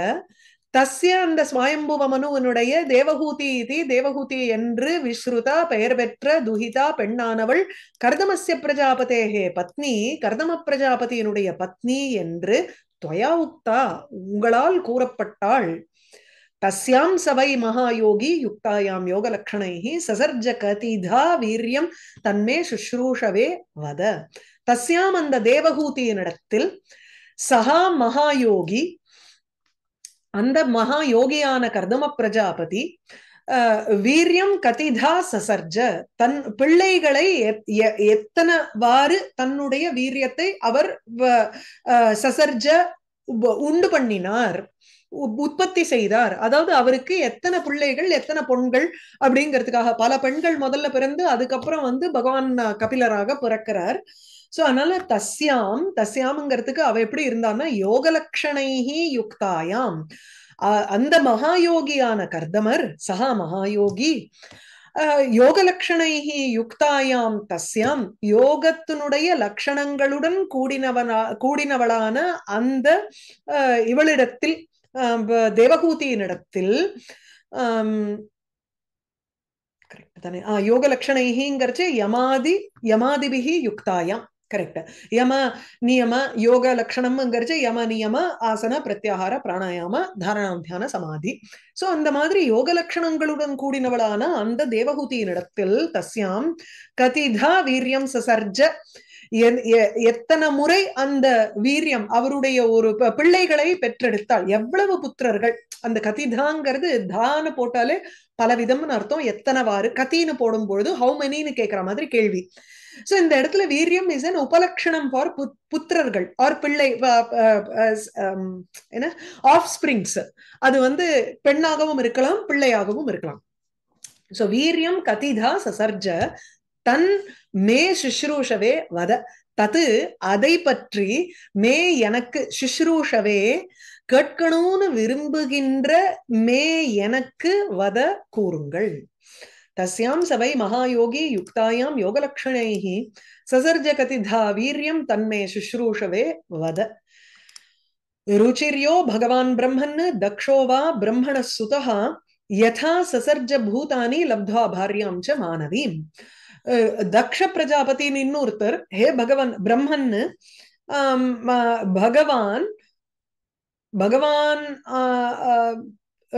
தஸ்ய அந்த ஸ்வயம்புவ மனுவனுடைய தேவகூதி இது தேவகூதி என்று விஸ்ருதா பெயர் பெற்ற துஹிதா பெண்ணானவள் கர்தமசிய பிரஜாபதேகே பத்னி கர்தம பிரஜாபதியினுடைய பத்னி என்று துவயா உக்தா உங்களால் கூறப்பட்டாள் தஸ்யாம் சவை மகாயோகி யுக்தாயாம் யோக லக்ஷணைகி சசர்ஜ கதிதா வீரியம் தன்மே சுஷ்ரூஷவே வத தஸ்யாம் அந்த தேவகூதியினிடத்தில் சஹா மகாயோகி அந்த மகா யோகியான கர்தம பிரஜாபதி வீரியம் கதிதா சசர்ஜ தன் பிள்ளைகளை எத்தனை வாறு தன்னுடைய வீரியத்தை அவர் சசர்ஜ உண்டு பண்ணினார் உற்பத்தி செய்தார் அதாவது அவருக்கு எத்தனை பிள்ளைகள் எத்தனை பொண்கள் அப்படிங்கிறதுக்காக பல பெண்கள் முதல்ல பிறந்து அதுக்கப்புறம் வந்து பகவான் கபிலராக பிறக்கிறார் சோ அதனால தஸ்யாம் தஸ்யாம்ங்கிறதுக்கு அவ எப்படி இருந்தான்னா யோகலக்ஷணைஹி யுக்தாயாம் அந்த மகாயோகியான கர்தமர் சஹா மகாயோகி யோகலக்ஷணைஹி யுக்தாயாம் தஸ்யாம் யோகத்தினுடைய லட்சணங்களுடன் கூடினவனா கூடினவளான அந்த இவளிடத்தில் தேவகூதியினிடத்தில் ஆஹ் யோக லட்சணைஹிங்கிறச்சு யமாதி யமாதிபிகி யுக்தாயாம் கரெக்டா யம நியம யோக லட்சணம்ங்கிறச்சு யம நியம ஆசன பிரத்யாகார பிராணாயாம தாரணாம் தியான சமாதி சோ அந்த மாதிரி யோக லட்சணங்களுடன் கூடினவளான அந்த தேவகூதியினிடத்தில் தஸ்யாம் கதிதா வீரியம் சசர்ஜ எத்தனை முறை அந்த வீரியம் அவருடைய ஒரு பிள்ளைகளை பெற்றெடுத்தாள் எவ்வளவு புத்திரர்கள் அந்த கதிதாங்கிறது தான் போட்டாலே பலவிதம்னு அர்த்தம் எத்தனை வாரு கத்தின்னு போடும்பொழுது ஹவு மெனின்னு கேட்கிற மாதிரி கேள்வி சோ இந்த இடத்துல வீரியம் இஸ் அன் உபலக்ஷணம் ஃபார் புத்திரர்கள் ஆர் பிள்ளை என்ன ஆஃப் ஸ்பிரிங்ஸ் அது வந்து பெண்ணாகவும் இருக்கலாம் பிள்ளையாகவும் இருக்கலாம் சோ வீரியம் கதிதா சசர்ஜ தன் மே சுஷ்ரூஷவே வத தத்து அதை பற்றி மே எனக்கு சுஷ்ரூஷவே கேட்கணும்னு விரும்புகின்ற மே எனக்கு வத கூறுங்கள் तस्यां स वै महायोगी युक्तायां योगलक्षणैः ससर्ज कतिधा वीर्यं तन्मे शुश्रूषवे वद रुचिर्यो भगवान् ब्रह्मन् दक्षो वा ब्रह्मणः सुतः यथा ससर्ज ಭೂತಾನಿ ಲಬ್ಧ್ವಾ ಭಾರ್ಯಾಂ ಚ ಮಾನವೀಂ ದಕ್ಷ ಪ್ರಜಾಪತಿ ಇನ್ನೂರ್ತರ್ ಹೇ ಭಗವನ್ ಬ್ರಹ್ಮನ್ ಭಗವಾನ್ ಭಗವಾನ್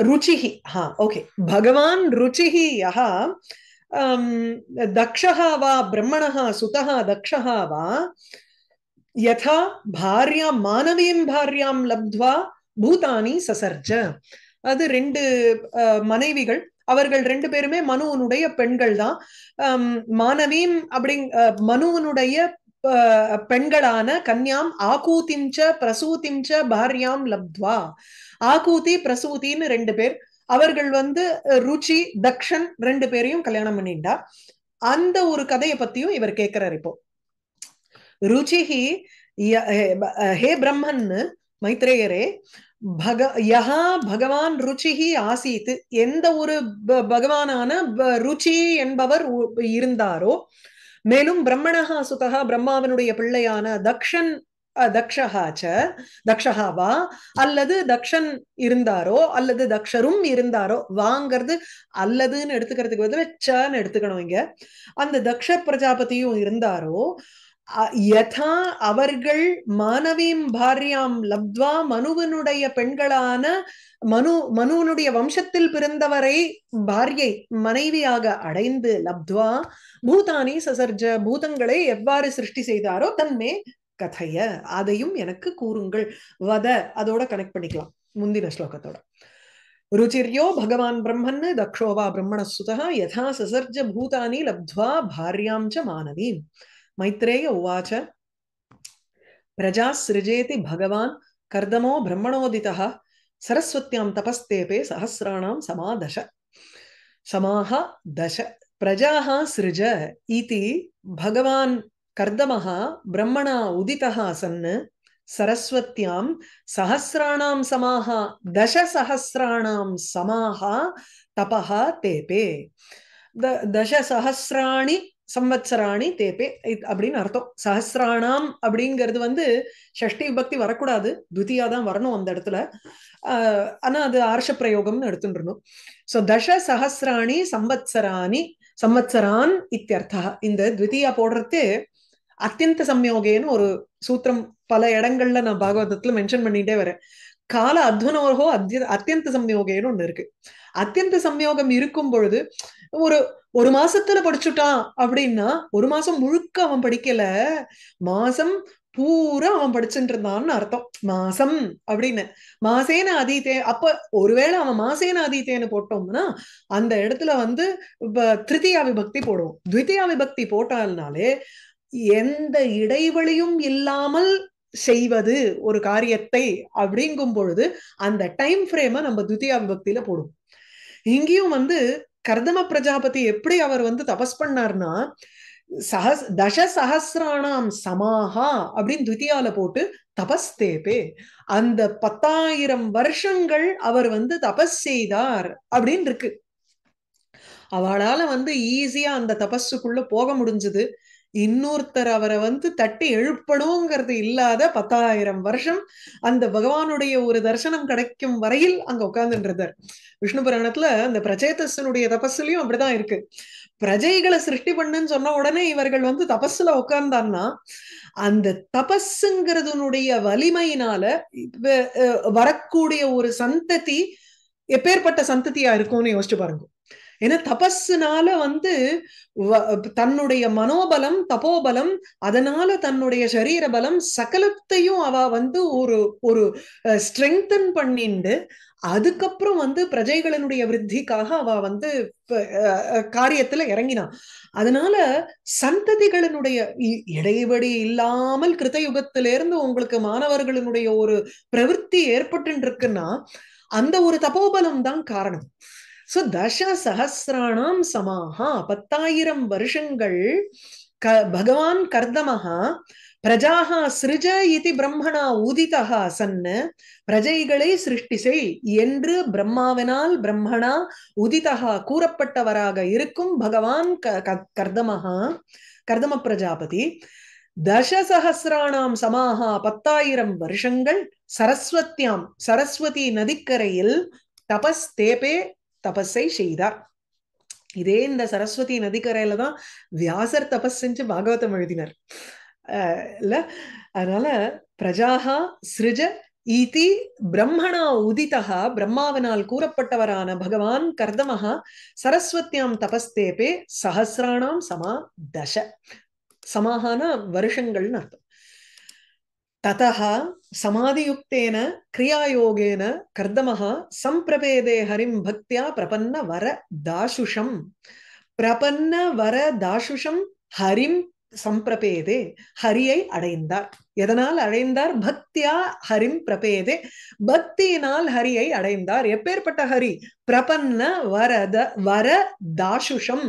ருச்சிஹி ஹா ஓகே பகவான் ருச்சிஹி யா தக்ஷா வா பிரம்மணா சுதா தக்ஷா வா யதா பாரியா மாணவியம் பாரியாம் லப்த்வா பூதானி சசர்ஜ அது ரெண்டு மனைவிகள் அவர்கள் ரெண்டு பேருமே மனுவனுடைய பெண்கள் தான் மானவீம் அப்படிங் மனுவனுடைய பெண்களான கன்யாம் ஆகூதிம் ஆகூதிம்ச்ச பிரசூதிம்ச்ச பாரியாம் லப்த்வா ஆகூதி பிரசூதின்னு ரெண்டு பேர் அவர்கள் வந்து ருச்சி தக்ஷன் ரெண்டு பேரையும் கல்யாணம் பண்ணிண்டா அந்த ஒரு கதையை பத்தியும் இவர் கேட்கிறார் இப்போ ருச்சிஹி ஹே பிரம்மன் மைத்ரேயரே பக யஹா பகவான் ருச்சிஹி ஆசீத்து எந்த ஒரு பகவானான ருச்சி என்பவர் இருந்தாரோ மேலும் பிரம்மணஹா சுதகா பிரம்மாவினுடைய பிள்ளையான தக்ஷன் தக்ஷகா ச தக்ஷகா அல்லது தக்ஷன் இருந்தாரோ அல்லது தக்ஷரும் இருந்தாரோ வாங்கிறது அல்லதுன்னு எடுத்துக்கிறதுக்கு வந்து சன்னு எடுத்துக்கணும் இங்க அந்த தக்ஷ பிரஜாபதியும் இருந்தாரோ யதா அவர்கள் மானவீம் பாரியாம் லப்துவா மனுவனுடைய பெண்களான மனு மனுவனுடைய வம்சத்தில் பிறந்தவரை பாரியை மனைவியாக அடைந்து லப்துவா பூதானி சசர்ஜ பூதங்களை எவ்வாறு சிருஷ்டி செய்தாரோ தன்மே கதைய அதையும் எனக்கு கூறுங்கள் வத அதோட கனெக்ட் பண்ணிக்கலாம் முந்தின ஸ்லோகத்தோட ருச்சிரியோ பகவான் பிரம்மன் தக்ஷோவா பிரம்மண சுதா யதா சசர்ஜ பூதானி லப்துவா பாரியாம் ச மாணவி மைத்ரேய உவாச்ச பிரஜா சிருஜேதி பகவான் கர்தமோ பிரம்மணோதிதா சரஸ்வத்தியாம் தபஸ்தேபே சஹசிராணாம் சமாதச சமாஹா தச பிரஜாஹா சிருஜ இதி பகவான் கர்தமஹா பிரம்மணா உதிதா சன்னு சரஸ்வத்தியாம் சஹசிராணாம் சமாஹா தசசஹசிராணாம் சமாஹா தபஹா தேபே த தசசஹசிராணி சம்வத்சராணி தேபே அப்படின்னு அர்த்தம் சஹசிராணாம் அப்படிங்கிறது வந்து ஷஷ்டி விபக்தி வரக்கூடாது துவித்தியா தான் வரணும் அந்த இடத்துல ஆனா அது ஆர்ஷ பிரயோகம்னு எடுத்துருணும் சோ தச சஹசிராணி சம்வத்சராணி சம்வத்சரான் இத்தியர்த்தா இந்த துவித்தியா போடுறது அத்தியந்த சம்யோகேன்னு ஒரு சூத்திரம் பல இடங்கள்ல நான் பாகவதத்துல மென்ஷன் பண்ணிட்டே வரேன் கால அத்வனோகோ அத்திய அத்தியந்த சம்யோகேன்னு ஒண்ணு இருக்கு அத்தியந்த சம்யோகம் இருக்கும் பொழுது ஒரு ஒரு மாசத்துல படிச்சுட்டான் அப்படின்னா ஒரு மாசம் முழுக்க அவன் படிக்கல மாசம் பூரா அவன் படிச்சுட்டு இருந்தான்னு அர்த்தம் மாசம் அப்படின்னு மாசேன அதீதே அப்ப ஒருவேளை அவன் மாசேன அதீத்தேன்னு போட்டோம்னா அந்த இடத்துல வந்து திருத்தியா விபக்தி போடுவோம் துவித்தியா விபக்தி போட்டால்னாலே எந்த இடைவெளியும் இல்லாமல் செய்வது ஒரு காரியத்தை அப்படிங்கும் பொழுது அந்த டைம் ஃப்ரேமை நம்ம துத்தியா விபக்தியில போடும் இங்கேயும் வந்து கர்தம பிரஜாபதி எப்படி அவர் வந்து தபஸ் பண்ணார்னா சஹஸ் தச சஹசிராணாம் சமாஹா அப்படின்னு துத்தியால போட்டு தபஸ் தேபே அந்த பத்தாயிரம் வருஷங்கள் அவர் வந்து தபஸ் செய்தார் அப்படின்னு இருக்கு அவளால வந்து ஈஸியா அந்த தபஸுக்குள்ள போக முடிஞ்சது இன்னொருத்தர் அவரை வந்து தட்டி எழுப்பணுங்கிறது இல்லாத பத்தாயிரம் வருஷம் அந்த பகவானுடைய ஒரு தரிசனம் கிடைக்கும் வரையில் அங்க உட்கார்ந்துன்றார் விஷ்ணு புராணத்துல அந்த பிரஜேதஸனுடைய தபஸ்லயும் அப்படிதான் இருக்கு பிரஜைகளை சிருஷ்டி பண்ணுன்னு சொன்ன உடனே இவர்கள் வந்து தபஸ்ல உட்கார்ந்தான்னா அந்த தபஸுங்கிறதுனுடைய வலிமையினால வரக்கூடிய ஒரு சந்ததி எப்பேற்பட்ட சந்ததியா இருக்கும்னு யோசிச்சு பாருங்க ஏன்னா தபஸ்னால வந்து தன்னுடைய மனோபலம் தபோபலம் அதனால தன்னுடைய சரீர பலம் சகலத்தையும் அவ வந்து ஒரு ஒரு ஸ்ட்ரெங்தன் பண்ணிண்டு அதுக்கப்புறம் வந்து பிரஜைகளினுடைய விருத்திக்காக அவ வந்து காரியத்துல இறங்கினான் அதனால சந்ததிகளினுடைய இடைவெளி இல்லாமல் கிருதயுகத்திலிருந்து உங்களுக்கு மாணவர்களினுடைய ஒரு பிரவிற்த்தி ஏற்பட்டு இருக்குன்னா அந்த ஒரு தபோபலம் தான் காரணம் சோ தச சகசிராணாம் சமாஹா பத்தாயிரம் வருஷங்கள் க பகவான் கர்தமஹா பிரஜாகா சிருஜ இது பிரம்மணா ஊதிதா சன்னு பிரஜைகளை சிருஷ்டி செய் என்று பிரம்மாவினால் பிரம்மணா உதிதா கூறப்பட்டவராக இருக்கும் பகவான் கர்தமஹா கர்தம பிரஜாபதி தசசகசிராணாம் சமாஹா பத்தாயிரம் வருஷங்கள் சரஸ்வத்தியாம் சரஸ்வதி நதிக்கரையில் தபஸ் தேபே தபஸை செய்தார் இதே இந்த சரஸ்வதி நதிக்கரையில தான் வியாசர் தபஸ் செஞ்சு பாகவதம் எழுதினர் இல்ல அதனால பிரஜாகா சிருஜ ஈதி பிரம்மணா உதிதா பிரம்மாவனால் கூறப்பட்டவரான பகவான் கர்தமஹா சரஸ்வத்தியாம் தபஸ்தேபே சஹசிராணாம் சமா தச சமாகான வருஷங்கள்னு அர்த்தம் ततः समाधियुक्तेन क्रियायोगेन कर्दमः सम्प्रपेदे हरिं भक्त्या प्रपन्न वर दाशुषम् प्रपन्न हरिं சம்பிரபேதே ஹரியை அடைந்தார் எதனால் அடைந்தார் பக்தியா ஹரிம் பிரபேதே பக்தியினால் ஹரியை அடைந்தார் எப்பேற்பட்ட ஹரி பிரபன்ன வரத வர தாசுஷம்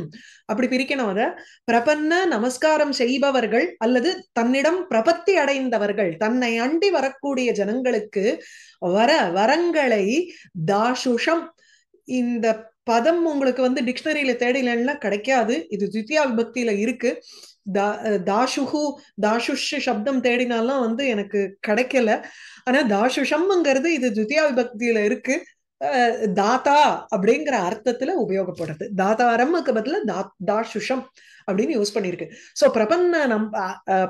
அப்படி பிரிக்கணும் அத பிரபன்ன நமஸ்காரம் செய்பவர்கள் அல்லது தன்னிடம் பிரபத்தி அடைந்தவர்கள் தன்னை அண்டி வரக்கூடிய ஜனங்களுக்கு வர வரங்களை தாசுஷம் இந்த பதம் உங்களுக்கு வந்து டிக்ஷனரியில தேடலன்னா கிடைக்காது இது தித்யா விபக்தியில இருக்கு தா தாஷுகு தாஷுஷு சப்தம் தேடினாலாம் வந்து எனக்கு கிடைக்கல ஆனா தாஷுஷம்ங்கிறது இது துதியா விபக்தியில இருக்கு தாத்தா அப்படிங்கிற அர்த்தத்துல உபயோகப்படுறது தாத்தாரம்க்கு பதில தா தாஷுஷம் அப்படின்னு யூஸ் பண்ணியிருக்கு ஸோ பிரபன்ன நம்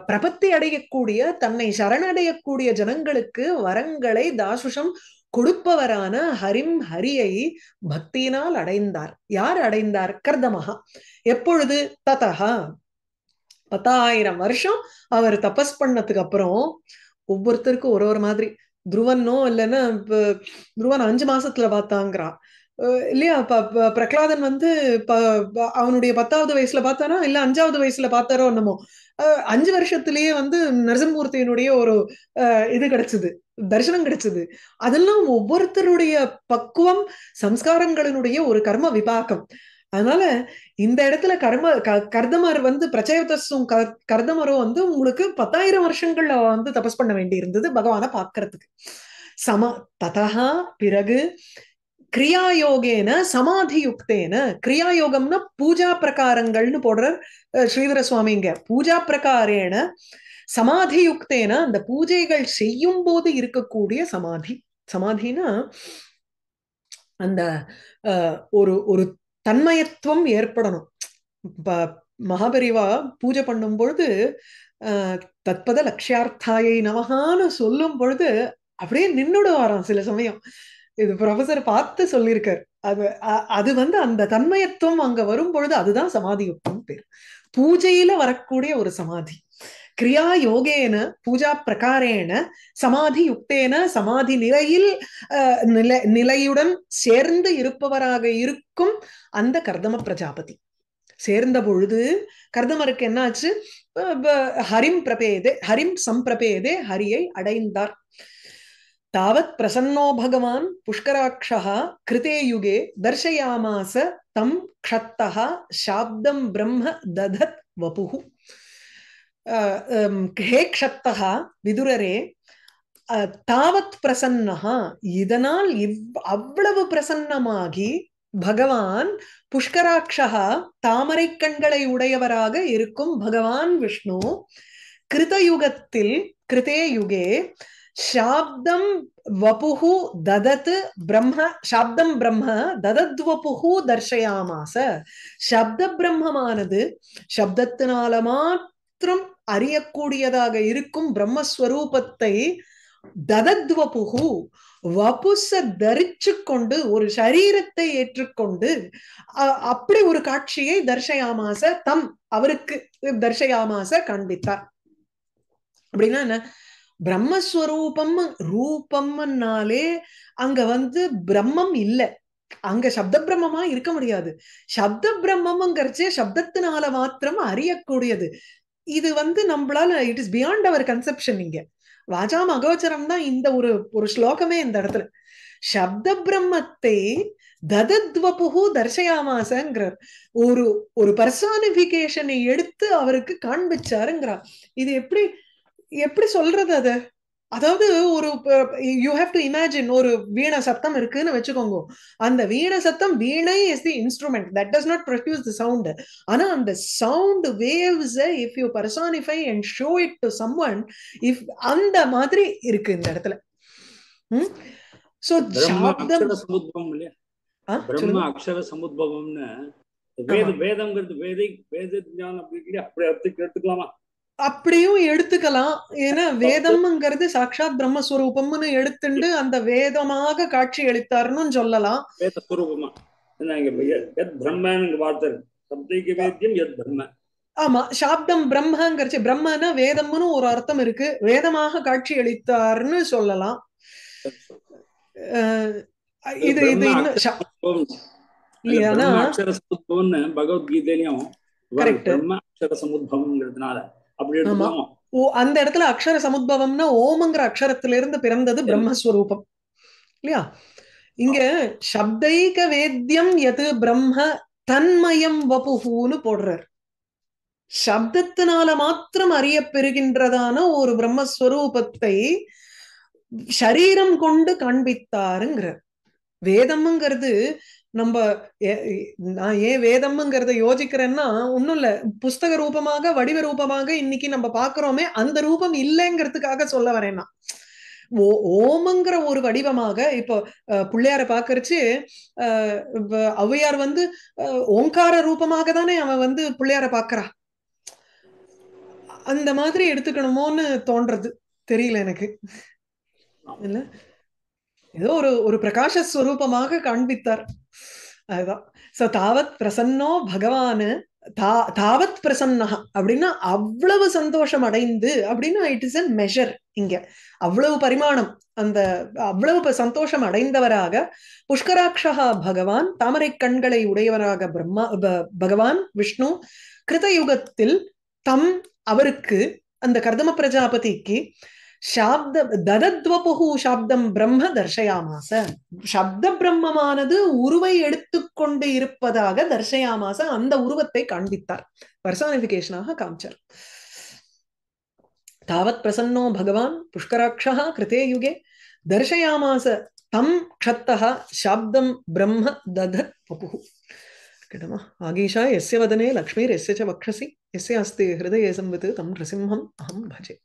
பிரபத்தி அடையக்கூடிய தன்னை சரணடையக்கூடிய ஜனங்களுக்கு வரங்களை தாசுஷம் கொடுப்பவரான ஹரிம் ஹரியை பக்தியினால் அடைந்தார் யார் அடைந்தார் கர்தமஹா எப்பொழுது ததஹா பத்தாயிரம் வருஷம் அவர் தபஸ் பண்ணதுக்கு அப்புறம் ஒவ்வொருத்தருக்கும் ஒரு ஒரு மாதிரி துருவனோ இல்லைன்னா துருவன் அஞ்சு மாசத்துல பார்த்தாங்கிறான் இல்லையா பிரகலாதன் வந்து அவனுடைய பத்தாவது வயசுல பார்த்தாரோ இல்ல அஞ்சாவது வயசுல பார்த்தாரோ என்னமோ அஞ்சு வருஷத்திலேயே வந்து நரசிம்மூர்த்தியினுடைய ஒரு இது கிடைச்சது தரிசனம் கிடைச்சது அதெல்லாம் ஒவ்வொருத்தருடைய பக்குவம் சம்ஸ்காரங்களினுடைய ஒரு கர்ம விபாகம் அதனால இந்த இடத்துல கரும கர்தமர் வந்து பிரச்சயதும் கர்தமரும் வந்து உங்களுக்கு பத்தாயிரம் வருஷங்கள்ல வந்து தபஸ் பண்ண வேண்டி இருந்தது பகவான பாக்குறதுக்கு சம ததா பிறகு கிரியாயோகேன சமாதி யுக்தேன கிரியாயோகம்னா பூஜா பிரகாரங்கள்னு போடுறார் ஸ்ரீதர சுவாமிங்க பூஜா பிரகாரேன சமாதி யுக்தேன அந்த பூஜைகள் செய்யும் போது இருக்கக்கூடிய சமாதி சமாதினா அந்த ஒரு ஒரு தன்மயத்துவம் ஏற்படணும் மகாபரிவா பூஜை பண்ணும் பொழுது தத்பத லட்சியார்த்தாயை நமகான்னு சொல்லும் பொழுது அப்படியே நின்றுடுவாராம் சில சமயம் இது ப்ரொஃபசர் பார்த்து சொல்லியிருக்கார் அது அது வந்து அந்த தன்மயத்துவம் அங்க வரும் பொழுது அதுதான் சமாதி யுக்தம் பேர் பூஜையில வரக்கூடிய ஒரு சமாதி யோகேன பூஜா பிரகாரேன சமாதி யுக்தேன சமாதி நிலையில் நிலை நிலையுடன் சேர்ந்து இருப்பவராக இருக்கும் அந்த கர்தம பிரஜாபதி சேர்ந்த பொழுது கர்தமருக்கு என்னாச்சு ஹரிம் பிரபேதே ஹரிம் சம்பிரபேதே ஹரியை அடைந்தார் தாவத் பிரசன்னோ பகவான் புஷ்கராட்சா கிருதே யுகே தர்சயாமாச தம் க்ஷத்தா சாப்தம் பிரம்ம ததத் வபுகு ஹே க்ஷப்தகா விதுரரே தாவத் பிரசன்னஹா இதனால் இவ் அவ்வளவு பிரசன்னமாகி பகவான் புஷ்கராட்சா தாமரை கண்களை உடையவராக இருக்கும் பகவான் விஷ்ணு கிருதயுகத்தில் கிருதே யுகே சாப்தம் வபுகு ததத் பிரம்ம சாப்தம் பிரம்ம ததத்வபுகு தர்ஷயாமாச சப்த பிரம்மமானது சப்தத்தினால மாத்திரம் அறியக்கூடியதாக இருக்கும் பிரம்மஸ்வரூபத்தை ததத்வபுகு வபுச தரிச்சு கொண்டு ஒரு சரீரத்தை ஏற்றுக்கொண்டு அப்படி ஒரு காட்சியை தர்ஷயாமாச தம் அவருக்கு தர்ஷயாமாச காண்பித்தார் அப்படின்னா என்ன பிரம்மஸ்வரூபம் ரூபம்னாலே அங்க வந்து பிரம்மம் இல்லை அங்க சப்த பிரம்மமா இருக்க முடியாது சப்த பிரம்மம்ங்கிறச்சே சப்தத்தினால மாத்திரம் அறியக்கூடியது இது வந்து நம்மளால it is beyond our conception இங்க வாஜா மகோச்சரம் தான் இந்த ஒரு ஒரு ஸ்லோகமே இந்த இடத்துல சப்த பிரம்மத்தை ததத்வபுகு தர்ஷயாமாசங்கிறார் ஒரு ஒரு பர்சானிபிகேஷனை எடுத்து அவருக்கு காண்பிச்சாருங்கிறார் இது எப்படி எப்படி சொல்றது அத அதாவது ஒரு யூ ஹாவ் டு இமேஜின் ஒரு வீணை சத்தம் இருக்குன்னு வச்சுக்கோங்க அந்த வீணை சத்தம் வீணை is the instrument that does not produce the sound ஆனா அந்த sound waves if you personify and show it to someone if அந்த மாதிரி இருக்கு இந்த இடத்துல சோ சமுத்பவம் இல்லையா பிரம்ம அக்ஷர சமுத்பவம்னு வேத வேதம்ங்கிறது வேதை வேத ஞானம் அப்படி எடுத்து எடுத்துக்கலாமா அப்படியும் எடுத்துக்கலாம் ஏன்னா வேதம்ங்கிறது சாட்சாத் பிரம்மஸ்வரூபம்னு எடுத்துண்டு அந்த வேதமாக காட்சி அளித்தார்னு சொல்லலாம் ஆமா சாப்தம் பிரம்மங்கிறச்சு பிரம்மன்னா வேதம்னு ஒரு அர்த்தம் இருக்கு வேதமாக காட்சி அளித்தார்னு சொல்லலாம் இது இது இன்னும் பகவத்கீதையிலும் கரெக்ட் பிரம்ம அக்ஷர அப்படின்னு அந்த இடத்துல அக்ஷர சமுத்பவம்னா ஓமங்கிற அக்ஷரத்திலிருந்து பிறந்தது பிரம்மஸ்வரூபம் இல்லையா இங்க சப்தைக வேத்தியம் எது பிரம்ம தன்மயம் வபுஹூன்னு போடுறார் சப்தத்தினால மாத்திரம் அறிய பெறுகின்றதான ஒரு பிரம்மஸ்வரூபத்தை சரீரம் கொண்டு காண்பித்தாருங்கிறார் வேதம்ங்கிறது நம்ம நான் ஏன் வேதம்ங்கிறத யோசிக்கிறேன்னா ஒன்றும் இல்லை புஸ்தக ரூபமாக வடிவ ரூபமாக இன்னைக்கு நம்ம பார்க்குறோமே அந்த ரூபம் இல்லைங்கிறதுக்காக சொல்ல வரேன்னா ஓ ஓமங்கிற ஒரு வடிவமாக இப்போ பிள்ளையார பாக்கரிச்சு ஔவையார் வந்து ஓங்கார ரூபமாக தானே அவன் வந்து பிள்ளையார பாக்குறா அந்த மாதிரி எடுத்துக்கணுமோன்னு தோன்றது தெரியல எனக்கு ஏதோ ஒரு ஒரு பிரகாஷஸ்வரூபமாக காண்பித்தார் அதுதான் சோ தாவத் பிரசன்னோ பகவானு தா தாவத் பிரசன்னா அப்படின்னா அவ்வளவு சந்தோஷம் அடைந்து அப்படின்னா இட் இஸ் அன் மெஷர் இங்க அவ்வளவு பரிமாணம் அந்த அவ்வளவு சந்தோஷம் அடைந்தவராக புஷ்கராட்சா பகவான் தாமரை கண்களை உடையவராக பிரம்மா பகவான் விஷ்ணு கிருத யுகத்தில் தம் அவருக்கு அந்த கர்தம பிரஜாபதிக்கு சாப்த ததத்வபுகு சாப்தம் பிரம்ம தர்ஷயாமாச சப்த பிரம்மமானது உருவை எடுத்துக்கொண்டு இருப்பதாக தர்ஷயாமாச அந்த உருவத்தை காண்பித்தார் பர்சானிபிகேஷனாக காமிச்சார் தாவத் பிரசன்னோ பகவான் புஷ்கராட்சா கிருதே யுகே தர்ஷயாமாச தம் க்ஷத்தா சாப்தம் பிரம்ம ததத் பபு கிட்டமா ஆகீஷா எஸ்ய வதனே லக்ஷ்மீர் எஸ்ய வக்ஷசி எஸ்ய அஸ்தி ஹிருதய சம்வித் தம் நிருசிம்ஹம் அஹம் பஜே